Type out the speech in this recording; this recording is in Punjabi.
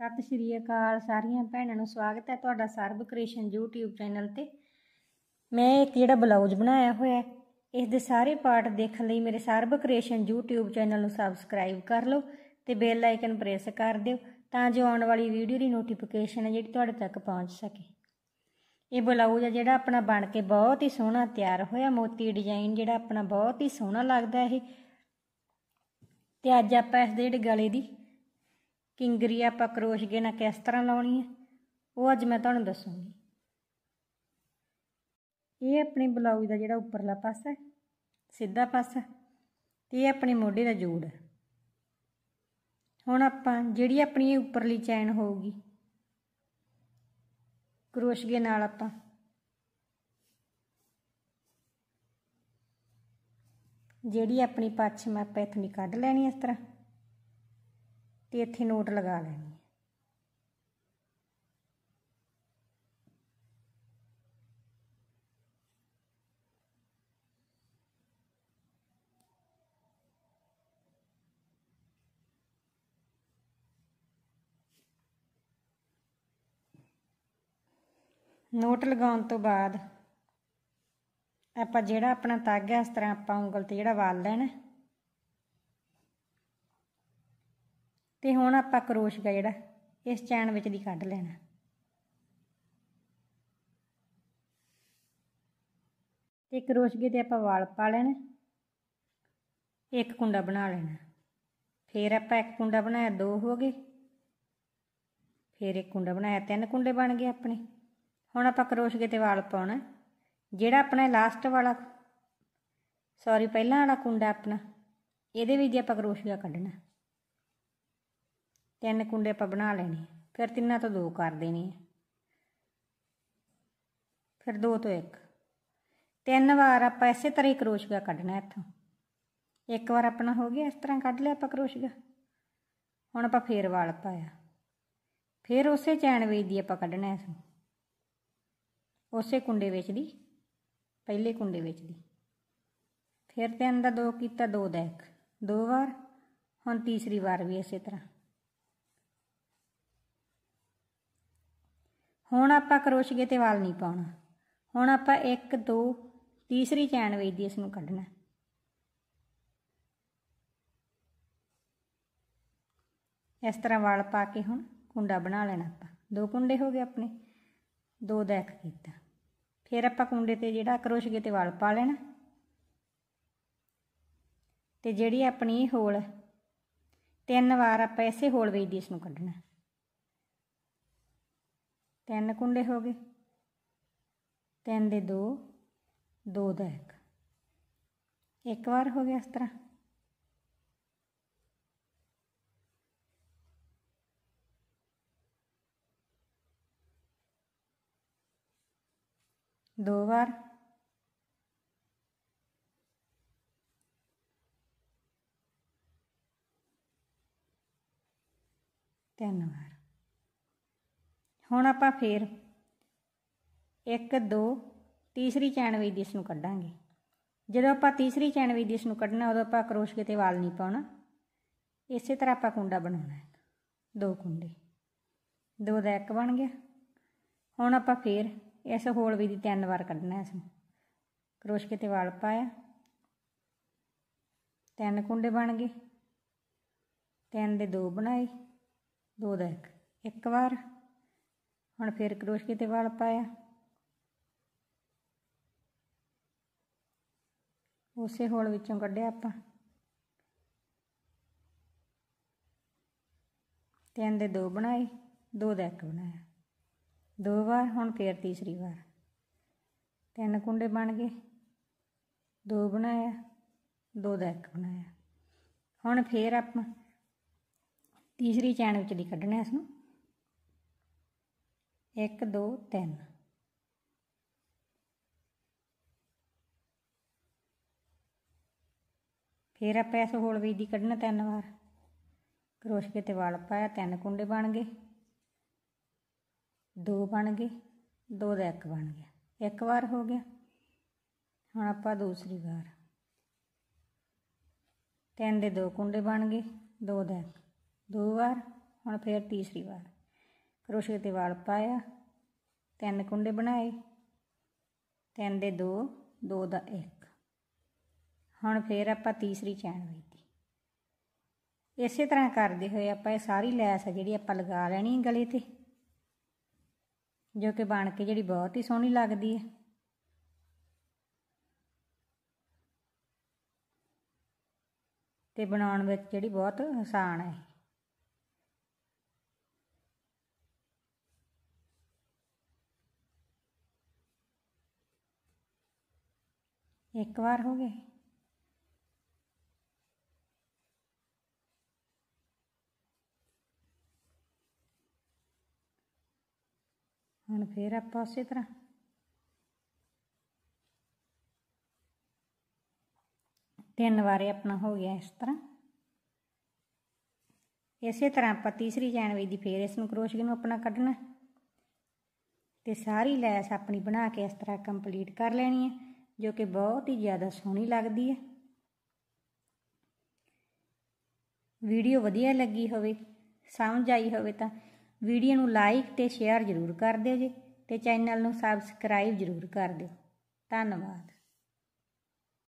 ਸਤਿ ਸ਼੍ਰੀ ਅਕਾਲ ਸਾਰੀਆਂ ਭੈਣਾਂ ਨੂੰ ਸਵਾਗਤ ਹੈ ਤੁਹਾਡਾ ਸਰਬ ਕ੍ਰੀਸ਼ਨ YouTube ਚੈਨਲ ਤੇ ਮੈਂ ਇੱਕ ਜਿਹੜਾ ਬਲਾਊਜ਼ ਬਣਾਇਆ ਹੋਇਆ ਇਸ ਦੇ ਸਾਰੇ ਪਾਰਟ ਦੇਖਣ ਲਈ ਮੇਰੇ ਸਰਬ ਕ੍ਰੀਸ਼ਨ YouTube ਚੈਨਲ ਨੂੰ ਸਬਸਕ੍ਰਾਈਬ ਕਰ ਲਓ ਤੇ ਬੈਲ ਆਈਕਨ ਪ੍ਰੈਸ ਕਰ ਦਿਓ ਤਾਂ ਜੋ ਆਉਣ ਵਾਲੀ ਵੀਡੀਓ ਦੀ ਨੋਟੀਫਿਕੇਸ਼ਨ ਹੈ ਜਿਹੜੀ ਤੁਹਾਡੇ ਤੱਕ ਪਹੁੰਚ ਸਕੇ ਇਹ ਬਲਾਊਜ਼ ਆ ਜਿਹੜਾ ਆਪਣਾ ਬਣ ਕੇ ਬਹੁਤ ਹੀ ਸੋਹਣਾ ਤਿਆਰ ਹੋਇਆ ਮੋਤੀ ਡਿਜ਼ਾਈਨ ਜਿਹੜਾ ਆਪਣਾ ਬਹੁਤ ਹੀ ਸੋਹਣਾ ਲੱਗਦਾ ਇਹ ਤੇ ਅੱਜ ਆਪਾਂ ਇਸ ਦੇ ਜਿਹੜੇ ਗਲੇ ਦੀ ਕਿੰਗਰੀ ਆਪਾਂ ਕਰੋਸ਼ੀਏ ਨਾਲ ਕਿਸ ਤਰ੍ਹਾਂ ਲਾਉਣੀ ਹੈ ਉਹ ਅੱਜ ਮੈਂ ਤੁਹਾਨੂੰ ਦੱਸੂੰਗੀ ਇਹ ਆਪਣੇ ਬਲਾਊਜ਼ ਦਾ ਜਿਹੜਾ ਉੱਪਰਲਾ ਪਾਸਾ ਹੈ ਸਿੱਧਾ ਪਾਸਾ ਤੇ ਇਹ ਆਪਣੇ ਮੋਢੇ ਦਾ ਜੋੜ ਹੈ ਹੁਣ ਆਪਾਂ ਜਿਹੜੀ ਆਪਣੀ ਉੱਪਰਲੀ ਚੈਨ ਹੋਊਗੀ ਕਰੋਸ਼ੀਏ ਨਾਲ ਆਪਾਂ ਜਿਹੜੀ ਆਪਣੀ ਪੱਛਮ ਆਪਾਂ ਇਥੇ ਕੱਢ ਲੈਣੀ ਇਸ ਤਰ੍ਹਾਂ ਤੇ ਇੱਥੇ ਨੋਟ ਲਗਾ ਲੈਣੀ ਹੈ ਨੋਟ ਲਗਾਉਣ ਤੋਂ ਬਾਅਦ ਆਪਾਂ ਜਿਹੜਾ ਆਪਣਾ ਹੈ ਇਸ ਤਰ੍ਹਾਂ ਆਪਾਂ ਉਂਗਲ ਤੇ ਜਿਹੜਾ ਵਾਲ ਲੈਣਾ ਤੇ ਹੁਣ ਆਪਾਂ ਕਰੋਸ਼ੀਆ ਜਿਹੜਾ ਇਸ ਚੈਨ ਵਿੱਚ ਦੀ ਕੱਢ ਲੈਣਾ ਤੇ ਕਰੋਸ਼ੀਏ ਤੇ ਆਪਾਂ ਵਾਲ ਪਾ ਲੈਣਾ ਇੱਕ ਕੁੰਡਾ ਬਣਾ ਲੈਣਾ ਫਿਰ ਆਪਾਂ ਇੱਕ ਕੁੰਡਾ ਬਣਾਇਆ ਦੋ ਹੋ ਗਏ ਫਿਰ ਇੱਕ ਕੁੰਡਾ ਬਣਾਇਆ ਤਿੰਨ ਕੁੰਡੇ ਬਣ ਗਏ ਆਪਣੇ ਹੁਣ ਆਪਾਂ ਕਰੋਸ਼ੀਏ ਤੇ ਵਾਲ ਪਾਉਣਾ ਜਿਹੜਾ ਆਪਣਾ ਲਾਸਟ ਵਾਲਾ ਸੌਰੀ ਪਹਿਲਾਂ ਵਾਲਾ ਕੁੰਡਾ ਆਪਣਾ ਇਹਦੇ ਵਿੱਚ ਦੀ ਆਪਾਂ ਕਰੋਸ਼ੀਆ ਕੱਢਣਾ ਤਿੰਨ ਕੁੰਡੇ ਆਪਾਂ ਬਣਾ ਲੈਣੇ ਫਿਰ ਤਿੰਨਾਂ ਤੋਂ ਦੋ ਕਰ ਦੇਣੀ ਫਿਰ ਦੋ ਤੋਂ ਇੱਕ ਤਿੰਨ ਵਾਰ ਆਪਾਂ ਇਸੇ ਤਰ੍ਹਾਂ ਹੀ ਕਰੋਸ਼ੀਆ ਕੱਢਣਾ ਇੱਥੋਂ ਇੱਕ ਵਾਰ ਆਪਣਾ ਹੋ ਗਿਆ ਇਸ ਤਰ੍ਹਾਂ ਕੱਢ ਲਿਆ ਆਪਾਂ ਕਰੋਸ਼ੀਆ ਹੁਣ ਆਪਾਂ ਫੇਰ ਵਾਲ ਪਾਇਆ ਫਿਰ ਉਸੇ ਚੈਨ ਵਿੱਚ ਦੀ ਆਪਾਂ ਕੱਢਣਾ ਇਸ ਨੂੰ ਉਸੇ ਕੁੰਡੇ ਵਿੱਚ ਦੀ ਪਹਿਲੇ ਕੁੰਡੇ ਵਿੱਚ ਦੀ ਫਿਰ ਤਿੰਨ ਦਾ ਦੋ ਕੀਤਾ ਦੋ ਦਾ ਇੱਕ ਦੋ ਵਾਰ ਹੁਣ ਤੀਸਰੀ ਵਾਰ ਵੀ ਇਸੇ ਤਰ੍ਹਾਂ ਹੁਣ ਆਪਾਂ ਕਰੋਸ਼ੀਏ ਤੇ ਵਾਲ ਨਹੀਂ ਪਾਉਣਾ ਹੁਣ ਆਪਾਂ 1 2 ਤੀਸਰੀ ਚੈਨ ਵੇਚ ਦੀ ਇਸ ਨੂੰ ਕੱਢਣਾ ਇਸ ਤਰ੍ਹਾਂ ਵਾਲ ਪਾ ਕੇ ਹੁਣ ਕੁੰਡਾ ਬਣਾ ਲੈਣਾ ਆਪਾਂ ਦੋ ਕੁੰਡੇ ਹੋ ਗਏ ਆਪਣੇ ਦੋ ਦਾ ਇੱਕ ਕੀਤਾ ਫਿਰ ਆਪਾਂ ਕੁੰਡੇ ਤੇ ਜਿਹੜਾ ਕਰੋਸ਼ੀਏ ਤੇ ਵਾਲ ਪਾ ਲੈਣਾ ਤੇ ਜਿਹੜੀ ਆਪਣੀ ਹੋਲ ਤਿੰਨ ਵਾਰ ਆਪਾਂ ਇਸੇ ਹੋਲ ਵੇਚ ਦੀ ਇਸ ਨੂੰ ਕੱਢਣਾ ਤਿੰਨ ਕੁੰਡੇ ਹੋ ਗਏ ਤਿੰਨ ਦੇ ਦੋ ਦੋ ਦਾ ਇੱਕ ਇੱਕ ਵਾਰ ਹੋ ਗਿਆ ਇਸ ਤਰ੍ਹਾਂ ਦੋ ਵਾਰ ਤਿੰਨ ਵਾਰ ਹੁਣ ਆਪਾਂ ਫੇਰ 1 2 ਤੀਸਰੀ ਚੈਨ ਵਿੱਚ ਇਸ ਨੂੰ ਕੱਢਾਂਗੇ ਜਦੋਂ ਆਪਾਂ ਤੀਸਰੀ ਚੈਨ ਵਿੱਚ ਇਸ ਨੂੰ ਕੱਢਣਾ ਉਦੋਂ ਆਪਾਂ ਕਰੋਸ਼ੀਏ ਤੇ ਵਾਲ ਨਹੀਂ ਪਾਉਣਾ ਇਸੇ ਤਰ੍ਹਾਂ ਆਪਾਂ ਕੁੰਡਾ ਬਣਾਉਣਾ ਹੈ ਦੋ ਕੁੰਡੇ ਦੋ ਦਾ ਇੱਕ ਬਣ ਗਿਆ ਹੁਣ ਆਪਾਂ ਫੇਰ ਇਸ ਹੋਲ ਵੀ ਦੀ ਤਿੰਨ ਵਾਰ ਕੱਢਣਾ ਇਸ ਨੂੰ ਕਰੋਸ਼ੀਏ ਤੇ ਵਾਲ ਪਾਇਆ ਤਿੰਨ ਕੁੰਡੇ ਬਣ ਗਏ ਤਿੰਨ ਦੇ ਦੋ ਬਣਾਏ ਦੋ ਦਾ ਇੱਕ ਇੱਕ ਵਾਰ ਹੁਣ ਫਿਰ ਕਰੋਸ਼ੀਏ ਤੇ ਵਲ ਪਾਇਆ ਉਸੇ ਹੋਲ ਵਿੱਚੋਂ ਕੱਢਿਆ ਆਪਾਂ ਤਿੰਨ ਦੇ ਦੋ ਬਣਾਏ ਦੋ ਦਾ ਇੱਕ ਬਣਾਇਆ ਦੋ ਵਾਰ ਹੁਣ ਫੇਰ ਤੀਸਰੀ ਵਾਰ ਤਿੰਨ ਕੁੰਡੇ ਬਣ ਗਏ ਦੋ ਬਣਾਇਆ ਦੋ ਦਾ ਇੱਕ ਬਣਾਇਆ ਹੁਣ ਫੇਰ ਆਪਾਂ ਤੀਸਰੀ ਚੈਨ ਵਿੱਚ ਦੀ ਕੱਢਣਾ ਇਸ ਨੂੰ ਇੱਕ ਦੋ ਤਿੰਨ ਫਿਰ ਆਪਾਂ ਇਸ ਹੋਲ ਵੀ ਦੀ ਕੱਢਣਾ ਤਿੰਨ ਵਾਰ ਕਰੋਸ਼ੀਏ ਤੇ ਵਾਲ ਪਾਇਆ ਤਿੰਨ ਕੁੰਡੇ ਬਣ ਗਏ ਦੋ ਬਣ ਗਏ ਦੋ ਦਾ ਇੱਕ ਬਣ ਗਿਆ ਇੱਕ ਵਾਰ ਹੋ ਗਿਆ ਹੁਣ ਆਪਾਂ ਦੂਸਰੀ ਵਾਰ ਤਿੰਨ ਦੇ ਦੋ ਕੁੰਡੇ ਬਣ ਗਏ ਦੋ ਦਾ ਦੋ ਵਾਰ ਹੁਣ ਫਿਰ ਤੀਸਰੀ ਵਾਰ ਕਰੋਸ਼ੀਏ ਤੇ ਵਾਲ ਪਾਇਆ ਤਿੰਨ ਕੁੰਡੇ ਬਣਾਏ ਤਿੰਨ ਦੇ ਦੋ ਦੋ ਦਾ ਇੱਕ ਹੁਣ ਫੇਰ ਆਪਾਂ ਤੀਸਰੀ ਚੈਨ ਵੇਦੀ ਇਸੇ ਤਰ੍ਹਾਂ ਕਰਦੇ ਹੋਏ ਆਪਾਂ ਇਹ ਸਾਰੀ ਲੈਸ ਆ ਜਿਹੜੀ ਆਪਾਂ ਲਗਾ ਲੈਣੀ ਗਲੇ ਤੇ ਜੋ ਕਿ ਬਣ ਕੇ ਜਿਹੜੀ ਬਹੁਤ ਹੀ ਸੋਹਣੀ ਲੱਗਦੀ ਹੈ ਤੇ ਬਣਾਉਣ ਵਿੱਚ ਜਿਹੜੀ ਬਹੁਤ ਆਸਾਨ ਹੈ ਇੱਕ ਵਾਰ ਹੋ ਗਏ ਹੁਣ ਫੇਰ ਆਪਾਂ ਉਸੇ ਤਰ੍ਹਾਂ ਤਿੰਨ ਵਾਰੇ ਆਪਣਾ ਹੋ ਗਿਆ ਇਸ ਤਰ੍ਹਾਂ ਇਸੇ ਤਰ੍ਹਾਂ ਆਪਾਂ ਤੀਸਰੀ ਚੈਨ ਵੀ ਦੀ ਫੇਰ ਇਸ ਨੂੰ ਕਰੋਸ਼ੀਏ ਨੂੰ ਆਪਣਾ ਕੱਢਣਾ ਤੇ ਸਾਰੀ ਲੈਸ ਆਪਣੀ ਬਣਾ ਕੇ ਇਸ ਤਰ੍ਹਾਂ ਕੰਪਲੀਟ ਕਰ ਲੈਣੀ ਹੈ ਜੋ ਕਿ ਬਹੁਤ ਹੀ ਜ਼ਿਆਦਾ ਸੋਹਣੀ ਲੱਗਦੀ ਹੈ ਵੀਡੀਓ ਵਧੀਆ ਲੱਗੀ ਹੋਵੇ ਸਮਝ ਆਈ ਹੋਵੇ ਤਾਂ ਵੀਡੀਓ ਨੂੰ ਲਾਈਕ ਤੇ ਸ਼ੇਅਰ ਜ਼ਰੂਰ ਕਰ ਦਿਓ ਜੀ ਤੇ ਚੈਨਲ ਨੂੰ ਸਬਸਕ੍ਰਾਈਬ ਜ਼ਰੂਰ ਕਰ ਦਿਓ ਧੰਨਵਾਦ